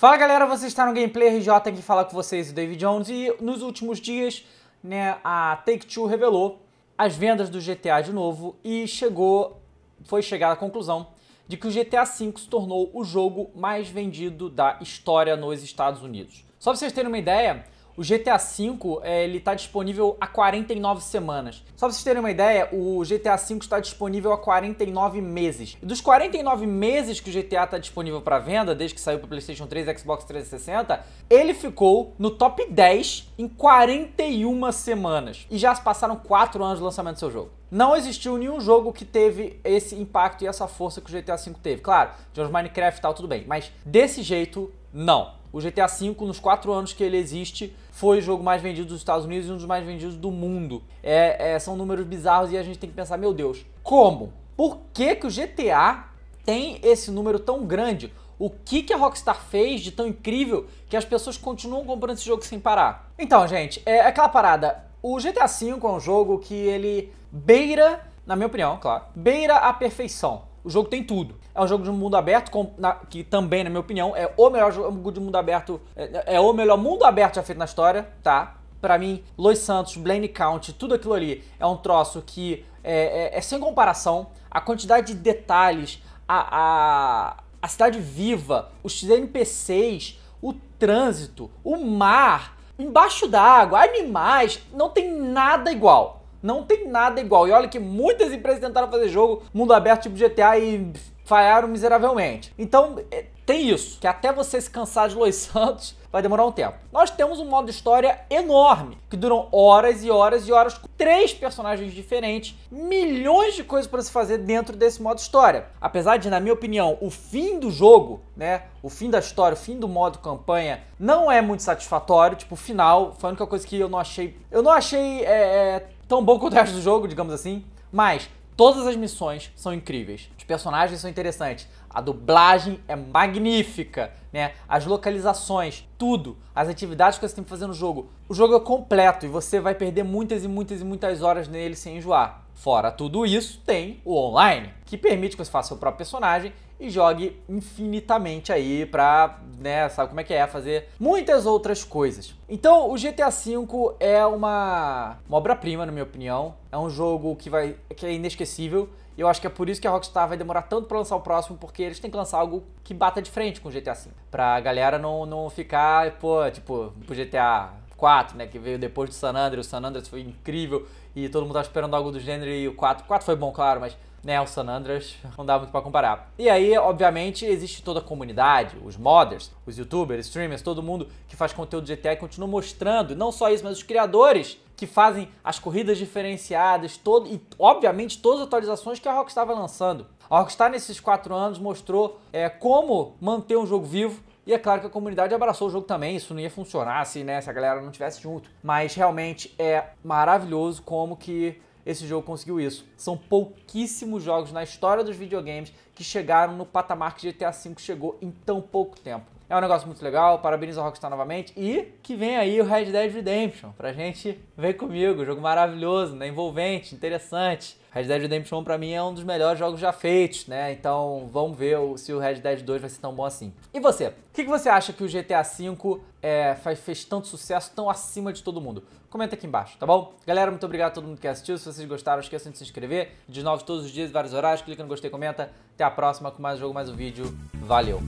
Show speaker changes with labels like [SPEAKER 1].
[SPEAKER 1] Fala galera, você está no Gameplay RJ, aqui falar com vocês é o David Jones e nos últimos dias, né, a Take-Two revelou as vendas do GTA de novo e chegou, foi chegada à conclusão de que o GTA V se tornou o jogo mais vendido da história nos Estados Unidos. Só para vocês terem uma ideia, o GTA V é, ele está disponível há 49 semanas. Só para vocês terem uma ideia, o GTA V está disponível há 49 meses. E dos 49 meses que o GTA está disponível para venda, desde que saiu para PlayStation 3 Xbox 360, ele ficou no top 10 em 41 semanas. E já se passaram 4 anos do lançamento do seu jogo. Não existiu nenhum jogo que teve esse impacto e essa força que o GTA V teve. Claro, Jones Minecraft e tal, tudo bem. Mas desse jeito, não. O GTA V, nos quatro anos que ele existe, foi o jogo mais vendido dos Estados Unidos e um dos mais vendidos do mundo. É, é, são números bizarros e a gente tem que pensar, meu Deus, como? Por que, que o GTA tem esse número tão grande? O que, que a Rockstar fez de tão incrível que as pessoas continuam comprando esse jogo sem parar? Então, gente, é aquela parada. O GTA V é um jogo que ele beira, na minha opinião, claro, beira a perfeição. O jogo tem tudo. É um jogo de mundo aberto, com, na, que também, na minha opinião, é o melhor jogo de mundo aberto. É, é, é o melhor mundo aberto já feito na história, tá? Para mim, Los Santos, Blaine County, tudo aquilo ali é um troço que é, é, é sem comparação. A quantidade de detalhes, a, a, a cidade viva, os NPCs, o trânsito, o mar, embaixo d'água, animais, não tem nada igual. Não tem nada igual. E olha que muitas empresas tentaram fazer jogo mundo aberto tipo GTA e falharam miseravelmente. Então, é, tem isso, que até você se cansar de Los Santos vai demorar um tempo. Nós temos um modo história enorme, que duram horas e horas e horas, com três personagens diferentes, milhões de coisas para se fazer dentro desse modo história. Apesar de, na minha opinião, o fim do jogo, né, o fim da história, o fim do modo campanha, não é muito satisfatório, tipo, o final foi a única coisa que eu não achei... Eu não achei... É, é, tão bom quanto o resto do jogo, digamos assim, mas todas as missões são incríveis. Os personagens são interessantes, a dublagem é magnífica, né? As localizações, tudo, as atividades que você tem que fazer no jogo. O jogo é completo e você vai perder muitas e muitas e muitas horas nele sem enjoar. Fora tudo isso, tem o online, que permite que você faça seu próprio personagem e jogue infinitamente aí pra, né, sabe como é que é, fazer muitas outras coisas. Então, o GTA V é uma, uma obra-prima, na minha opinião. É um jogo que, vai, que é inesquecível. E eu acho que é por isso que a Rockstar vai demorar tanto para lançar o próximo, porque eles têm que lançar algo que bata de frente com o GTA V. Pra galera não, não ficar, pô, tipo, pro GTA 4, né, que veio depois do San Andreas. O San Andreas foi incrível e todo mundo tava esperando algo do gênero e o 4. 4 foi bom, claro, mas né, o San Andreas não dá muito para comparar. E aí, obviamente, existe toda a comunidade, os modders, os youtubers, streamers, todo mundo que faz conteúdo de GTA e continua mostrando, não só isso, mas os criadores que fazem as corridas diferenciadas, todo e obviamente todas as atualizações que a Rockstar estava lançando. A Rockstar nesses quatro anos mostrou é, como manter um jogo vivo e é claro que a comunidade abraçou o jogo também, isso não ia funcionar se, né, se a galera não tivesse junto. Mas realmente é maravilhoso como que esse jogo conseguiu isso. São pouquíssimos jogos na história dos videogames que chegaram no patamar que GTA V chegou em tão pouco tempo. É um negócio muito legal, parabéns ao Rockstar novamente. E que vem aí o Red Dead Redemption pra gente ver comigo. Jogo maravilhoso, né? Envolvente, interessante. Red Dead Redemption para mim é um dos melhores jogos já feitos, né? Então vamos ver se o Red Dead 2 vai ser tão bom assim. E você? O que, você acha que o GTA V é, faz, fez tanto sucesso, tão acima de todo mundo? Comenta aqui embaixo, tá bom? Galera, muito obrigado a todo mundo que assistiu. Se vocês gostaram, esqueçam de se inscrever. De novo todos os dias, vários horários. Clica no gostei, comenta. Até a próxima com mais jogo, mais um vídeo. Valeu!